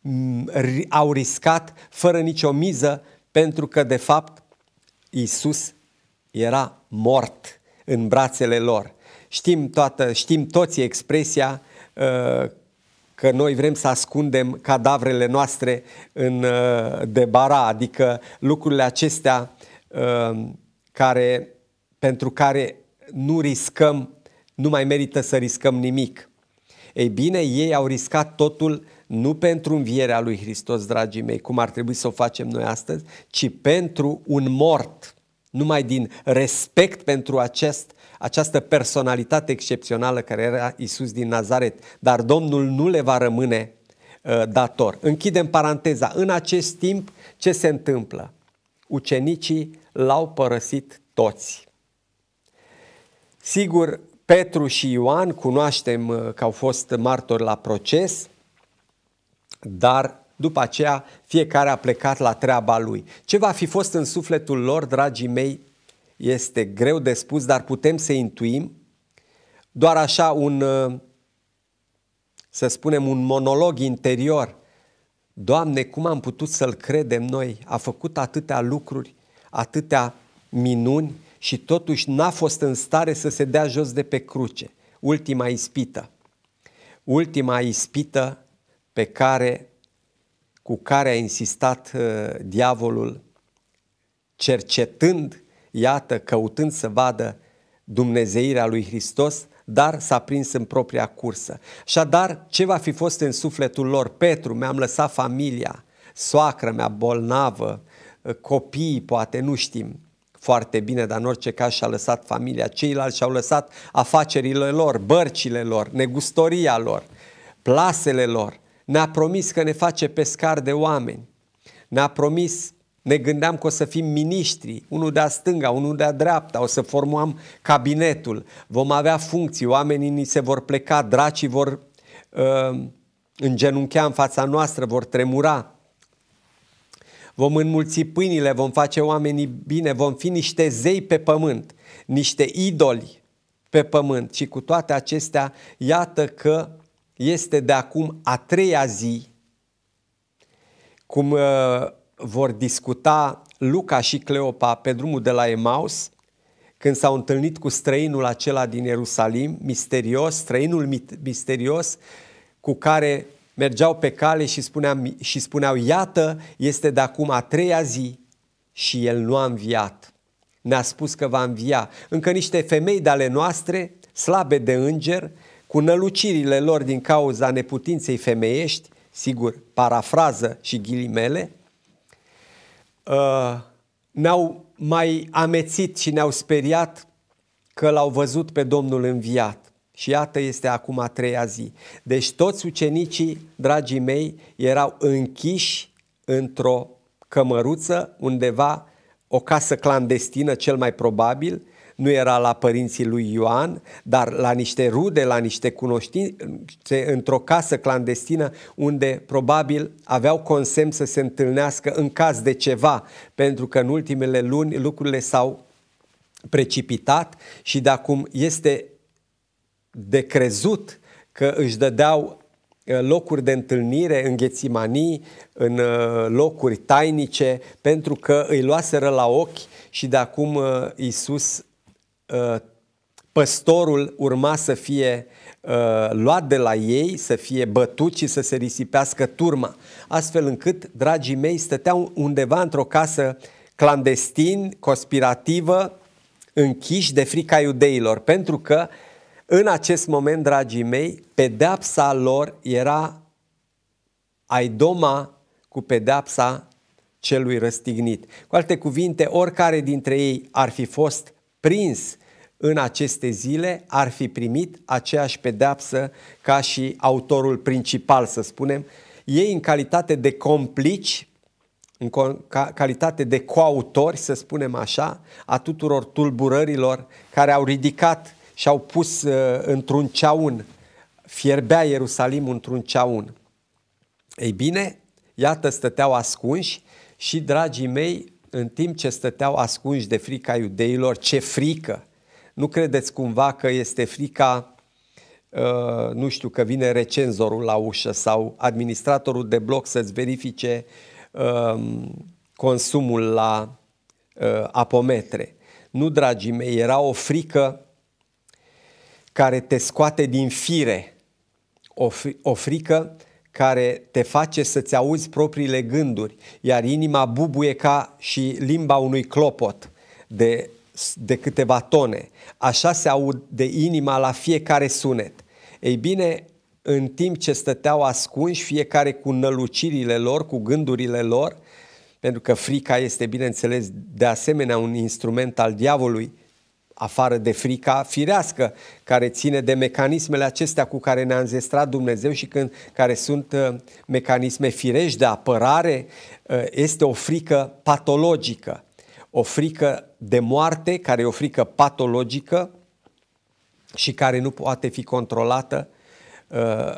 mm, au riscat fără nicio miză, pentru că, de fapt, Isus era mort în brațele lor. Știm, toată, știm toți expresia uh, că noi vrem să ascundem cadavrele noastre în uh, debara, adică lucrurile acestea uh, care, pentru care nu riscăm, nu mai merită să riscăm nimic. Ei bine, ei au riscat totul nu pentru învierea lui Hristos, dragii mei, cum ar trebui să o facem noi astăzi, ci pentru un mort. Numai din respect pentru acest această personalitate excepțională care era Isus din Nazaret, dar Domnul nu le va rămâne uh, dator. Închidem paranteza. În acest timp, ce se întâmplă? Ucenicii l-au părăsit toți. Sigur, Petru și Ioan cunoaștem uh, că au fost martori la proces, dar după aceea fiecare a plecat la treaba lui. Ce va fi fost în sufletul lor, dragii mei, este greu de spus, dar putem să intuim doar așa un, uh, să spunem, un monolog interior. Doamne, cum am putut să-L credem noi? A făcut atâtea lucruri, atâtea minuni și totuși n-a fost în stare să se dea jos de pe cruce. Ultima ispită. Ultima ispită pe care, cu care a insistat uh, diavolul, cercetând iată, căutând să vadă dumnezeirea lui Hristos, dar s-a prins în propria cursă. Așadar, ce va fi fost în sufletul lor? Petru, mi-am lăsat familia, soacră mea bolnavă, copiii, poate, nu știm foarte bine, dar în orice caz și-a lăsat familia. Ceilalți și-au lăsat afacerile lor, bărcile lor, negustoria lor, plasele lor. Ne-a promis că ne face pescar de oameni. Ne-a promis ne gândeam că o să fim miniștri, unul de-a stânga, unul de-a dreapta, o să formăm cabinetul, vom avea funcții, oamenii ni se vor pleca, dracii vor uh, îngenunchea în fața noastră, vor tremura. Vom înmulți pâinile, vom face oamenii bine, vom fi niște zei pe pământ, niște idoli pe pământ. Și cu toate acestea, iată că este de acum a treia zi, cum uh, vor discuta Luca și Cleopa pe drumul de la Emaus, când s-au întâlnit cu străinul acela din Ierusalim, misterios, străinul misterios, cu care mergeau pe cale și, spunea, și spuneau, iată, este de acum a treia zi și el nu a înviat. Ne-a spus că va învia. Încă niște femei de ale noastre, slabe de înger, cu nălucirile lor din cauza neputinței femeiești, sigur, parafrază și ghilimele, Uh, ne-au mai amețit și ne-au speriat că l-au văzut pe Domnul înviat. Și iată este acum a treia zi. Deci toți ucenicii, dragii mei, erau închiși într-o cămăruță undeva, o casă clandestină cel mai probabil, nu era la părinții lui Ioan, dar la niște rude, la niște cunoștințe, într-o casă clandestină unde probabil aveau consem să se întâlnească în caz de ceva, pentru că în ultimele luni lucrurile s-au precipitat și de acum este de crezut că își dădeau uh, locuri de întâlnire în ghețimanii, în uh, locuri tainice, pentru că îi luaseră la ochi și de acum uh, Iisus Uh, păstorul urma să fie uh, luat de la ei, să fie bătut și să se risipească turma. Astfel încât, dragii mei, stăteau undeva într-o casă clandestin, conspirativă, închiși de frica iudeilor, pentru că în acest moment, dragii mei, pedepsa lor era aidoma cu pedepsa celui răstignit. Cu alte cuvinte, oricare dintre ei ar fi fost prins în aceste zile ar fi primit aceeași pedeapsă ca și autorul principal, să spunem. Ei, în calitate de complici, în calitate de coautori, să spunem așa, a tuturor tulburărilor care au ridicat și au pus uh, într-un ceaun, fierbea Ierusalim într-un ceaun. Ei bine, iată, stăteau ascunși și, dragii mei, în timp ce stăteau ascunși de frica iudeilor, ce frică! Nu credeți cumva că este frica, uh, nu știu, că vine recenzorul la ușă sau administratorul de bloc să-ți verifice um, consumul la uh, apometre. Nu, dragii mei, era o frică care te scoate din fire, o, o frică care te face să-ți auzi propriile gânduri, iar inima bubuie ca și limba unui clopot de, de câteva tone. Așa se aud de inima la fiecare sunet. Ei bine, în timp ce stăteau ascunși, fiecare cu nălucirile lor, cu gândurile lor, pentru că frica este, bineînțeles, de asemenea un instrument al diavolului, afară de frica firească care ține de mecanismele acestea cu care ne-a înzestrat Dumnezeu și când, care sunt uh, mecanisme firești de apărare, uh, este o frică patologică, o frică de moarte care e o frică patologică și care nu poate fi controlată uh,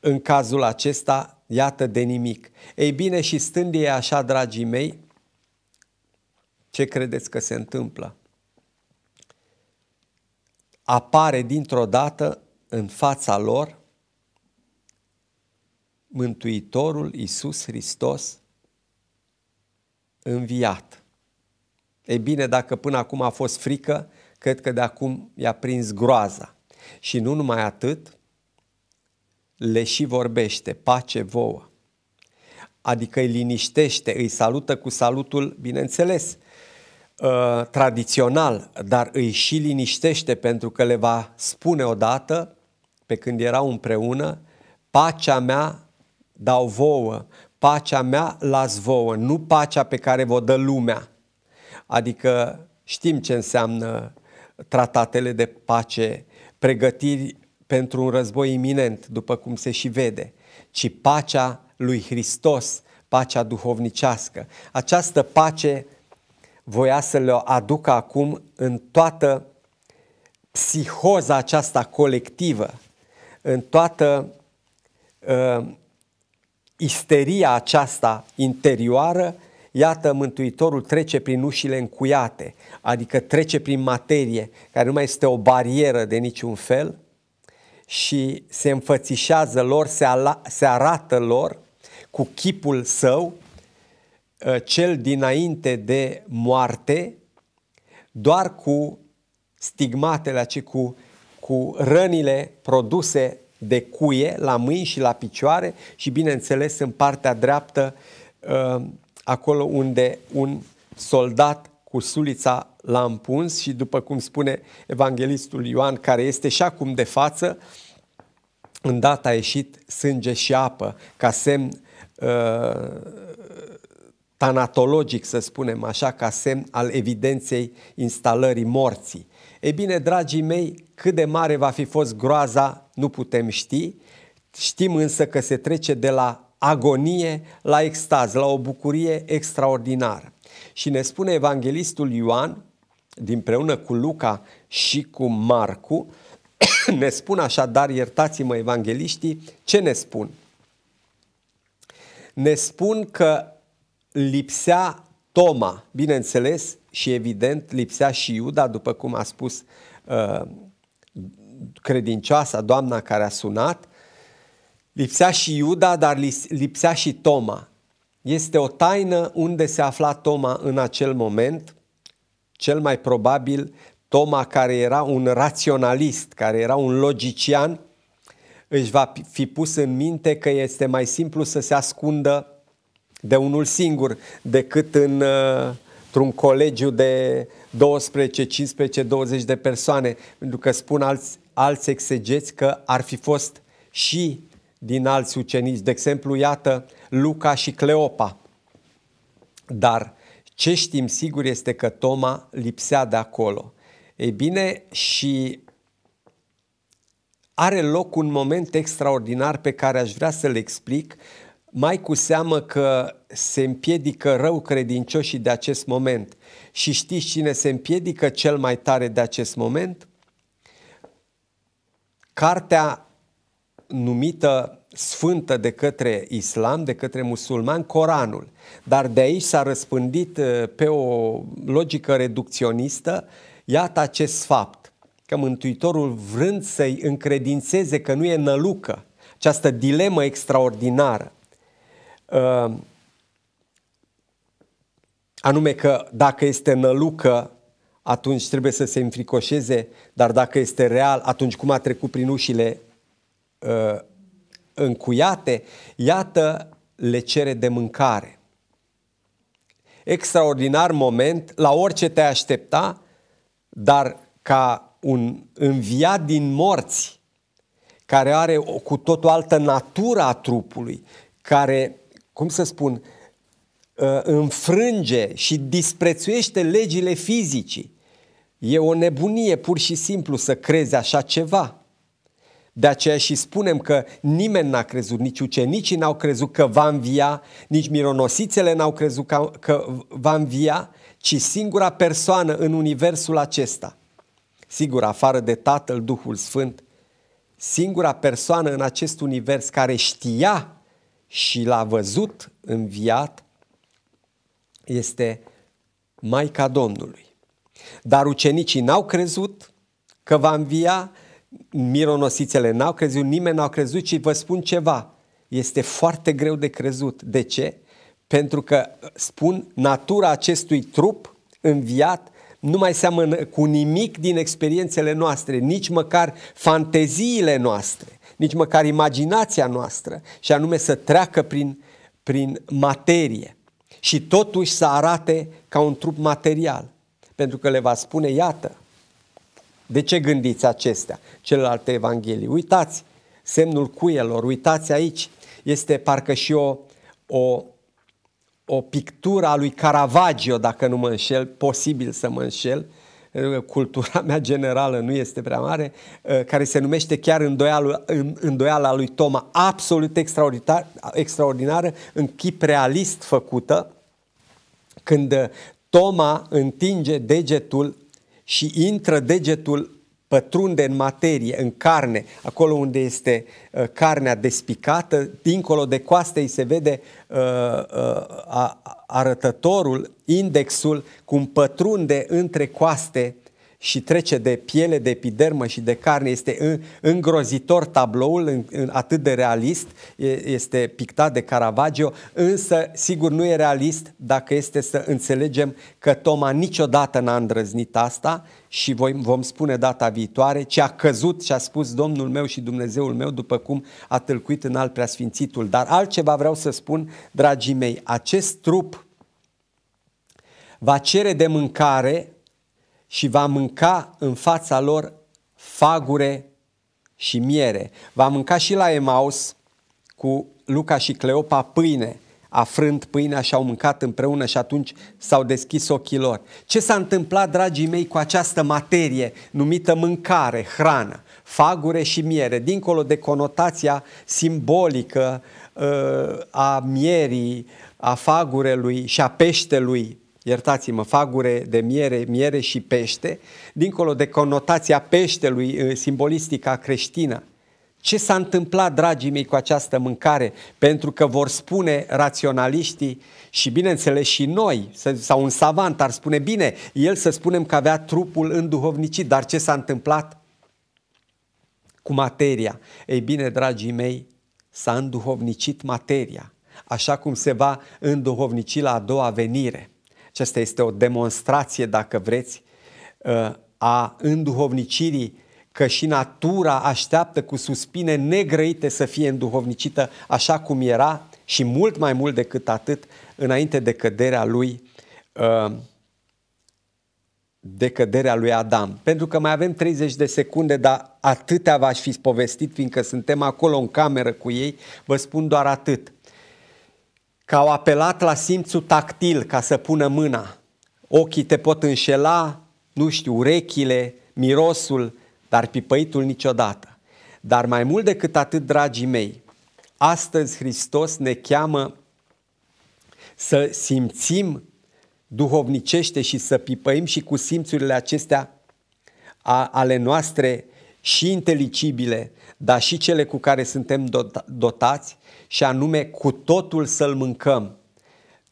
în cazul acesta, iată de nimic. Ei bine, și stând ei așa, dragii mei, ce credeți că se întâmplă? apare dintr-o dată în fața lor Mântuitorul Iisus Hristos înviat. Ei bine, dacă până acum a fost frică, cred că de acum i-a prins groaza. Și nu numai atât, le și vorbește, pace vouă. Adică îi liniștește, îi salută cu salutul, bineînțeles, Uh, tradițional, dar îi și liniștește pentru că le va spune odată, pe când erau împreună, pacea mea dau vouă, pacea mea las vouă, nu pacea pe care vă dă lumea. Adică știm ce înseamnă tratatele de pace, pregătiri pentru un război iminent, după cum se și vede, ci pacea lui Hristos, pacea duhovnicească. Această pace voia să le aducă acum în toată psihoza aceasta colectivă, în toată uh, isteria aceasta interioară, iată, Mântuitorul trece prin ușile încuiate, adică trece prin materie, care nu mai este o barieră de niciun fel, și se înfățișează lor, se, ala, se arată lor cu chipul său, Uh, cel dinainte de moarte, doar cu stigmatele, ci cu, cu rănile produse de cuie la mâini și la picioare și, bineînțeles, în partea dreaptă, uh, acolo unde un soldat cu sulița l-a împuns și, după cum spune evanghelistul Ioan, care este și acum de față, în data a ieșit sânge și apă ca semn uh, tanatologic, să spunem așa, ca semn al evidenței instalării morții. Ei bine, dragii mei, cât de mare va fi fost groaza, nu putem ști. Știm însă că se trece de la agonie la extaz, la o bucurie extraordinară. Și ne spune evanghelistul Ioan, dinpreună cu Luca și cu Marcu, (coughs) ne spun dar iertați-mă evangeliștii, ce ne spun? Ne spun că lipsea Toma, bineînțeles, și evident lipsea și Iuda, după cum a spus uh, credincioasa doamna care a sunat, lipsea și Iuda, dar lipsea și Toma. Este o taină unde se afla Toma în acel moment, cel mai probabil Toma care era un raționalist, care era un logician, își va fi pus în minte că este mai simplu să se ascundă de unul singur decât în, uh, într-un colegiu de 12, 15, 20 de persoane, pentru că spun alți, alți exegeți că ar fi fost și din alți ucenici. De exemplu, iată Luca și Cleopa. Dar ce știm sigur este că Toma lipsea de acolo. Ei bine, și are loc un moment extraordinar pe care aș vrea să-l explic mai cu seamă că se împiedică rău credincioșii de acest moment. Și știți cine se împiedică cel mai tare de acest moment? Cartea numită sfântă de către islam, de către musulman, Coranul. Dar de aici s-a răspândit uh, pe o logică reducționistă, iată acest fapt, că Mântuitorul vrând să-i încredințeze că nu e nălucă, această dilemă extraordinară, Ehm, anume că dacă este nălucă, atunci trebuie să se înfricoșeze, dar dacă este real, atunci cum a trecut prin ușile uh, încuiate, iată, le cere de mâncare. Extraordinar moment, la orice te aștepta, dar ca un înviat din morți, care are o cu tot o altă natură a trupului, care cum să spun, uh, înfrânge și disprețuiește legile fizicii. E o nebunie pur și simplu să crezi așa ceva. De aceea și spunem că nimeni n-a crezut, nici ucenicii n-au crezut că va învia, nici mironosițele n-au crezut că, că va învia, ci singura persoană în universul acesta, sigur, afară de Tatăl, Duhul Sfânt, singura persoană în acest univers care știa și l-a văzut înviat este Maica Domnului. Dar ucenicii n-au crezut că va învia, mironosițele n-au crezut, nimeni n-au crezut și vă spun ceva, este foarte greu de crezut. De ce? Pentru că, spun, natura acestui trup înviat nu mai seamănă cu nimic din experiențele noastre, nici măcar fanteziile noastre nici măcar imaginația noastră, și anume să treacă prin, prin materie și totuși să arate ca un trup material. Pentru că le va spune, iată, de ce gândiți acestea, celelalte evanghelii? Uitați, semnul cuielor, uitați aici, este parcă și o, o, o pictură a lui Caravaggio, dacă nu mă înșel, posibil să mă înșel, cultura mea generală nu este prea mare, ă, care se numește chiar Îndoiala, îndoiala lui Toma, absolut extraordinară, în chip realist făcută, când Toma întinge degetul și intră degetul pătrunde în materie, în carne, acolo unde este ă, carnea despicată, dincolo de coaste îi se vede uh, uh, a, arătătorul, indexul, cum pătrunde între coaste și trece de piele, de epidermă și de carne. Este îngrozitor tabloul, în, în, atât de realist, este pictat de Caravaggio, însă sigur nu e realist dacă este să înțelegem că Toma niciodată n-a îndrăznit asta și voi, vom spune data viitoare ce a căzut și a spus Domnul meu și Dumnezeul meu după cum a tâlcuit în alt preasfințitul. Dar altceva vreau să spun, dragii mei, acest trup va cere de mâncare și va mânca în fața lor fagure și miere. Va mânca și la Emaus cu Luca și Cleopa pâine, afrând pâinea și au mâncat împreună și atunci s-au deschis ochii lor. Ce s-a întâmplat, dragii mei, cu această materie numită mâncare, hrană, fagure și miere, dincolo de conotația simbolică uh, a mierii, a fagurelui și a peștelui, iertați-mă, fagure de miere, miere și pește, dincolo de conotația peștelui eh, simbolistica creștină. Ce s-a întâmplat, dragii mei, cu această mâncare? Pentru că vor spune raționaliștii și, bineînțeles, și noi, sau un savant ar spune, bine, el să spunem că avea trupul înduhovnicit, dar ce s-a întâmplat cu materia? Ei bine, dragii mei, s-a înduhovnicit materia, așa cum se va înduhovnici la a doua venire. Aceasta este o demonstrație, dacă vreți, a înduhovnicirii că și natura așteaptă cu suspine negrăite să fie înduhovnicită așa cum era și mult mai mult decât atât înainte de căderea lui de căderea lui Adam. Pentru că mai avem 30 de secunde, dar atâtea v-aș fi povestit, fiindcă suntem acolo în cameră cu ei, vă spun doar atât că au apelat la simțul tactil ca să pună mâna. Ochii te pot înșela, nu știu, urechile, mirosul, dar pipăitul niciodată. Dar mai mult decât atât, dragii mei, astăzi Hristos ne cheamă să simțim duhovnicește și să pipăim și cu simțurile acestea ale noastre și inteligibile, dar și cele cu care suntem dotați, și anume cu totul să-l mâncăm,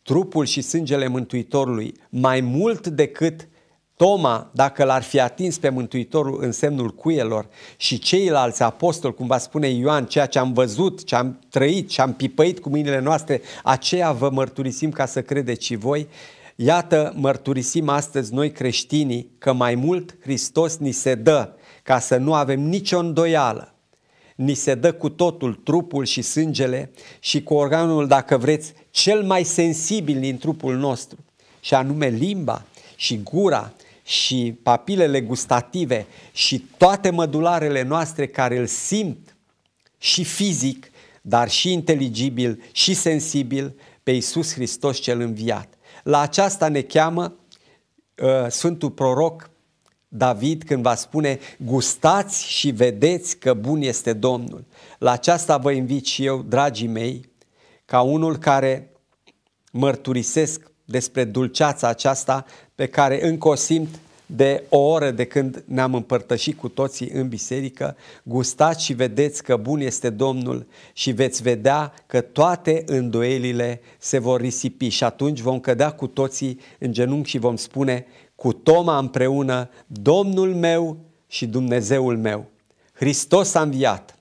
trupul și sângele Mântuitorului, mai mult decât Toma, dacă l-ar fi atins pe Mântuitorul în semnul cuielor și ceilalți apostoli, cum va spune Ioan, ceea ce am văzut, ce am trăit, ce am pipăit cu mâinile noastre, aceea vă mărturisim ca să credeți și voi, Iată, mărturisim astăzi noi creștinii că mai mult Hristos ni se dă ca să nu avem nicio îndoială ni se dă cu totul trupul și sângele și cu organul, dacă vreți, cel mai sensibil din trupul nostru, și anume limba și gura și papilele gustative și toate mădularele noastre care îl simt și fizic, dar și inteligibil și sensibil pe Iisus Hristos cel înviat. La aceasta ne cheamă uh, Sfântul Proroc David când va spune gustați și vedeți că bun este Domnul. La aceasta vă invit și eu, dragii mei, ca unul care mărturisesc despre dulceața aceasta pe care încă o simt de o oră de când ne-am împărtășit cu toții în biserică, gustați și vedeți că bun este Domnul și veți vedea că toate îndoielile se vor risipi și atunci vom cădea cu toții în genunchi și vom spune cu Toma împreună, Domnul meu și Dumnezeul meu. Hristos a înviat!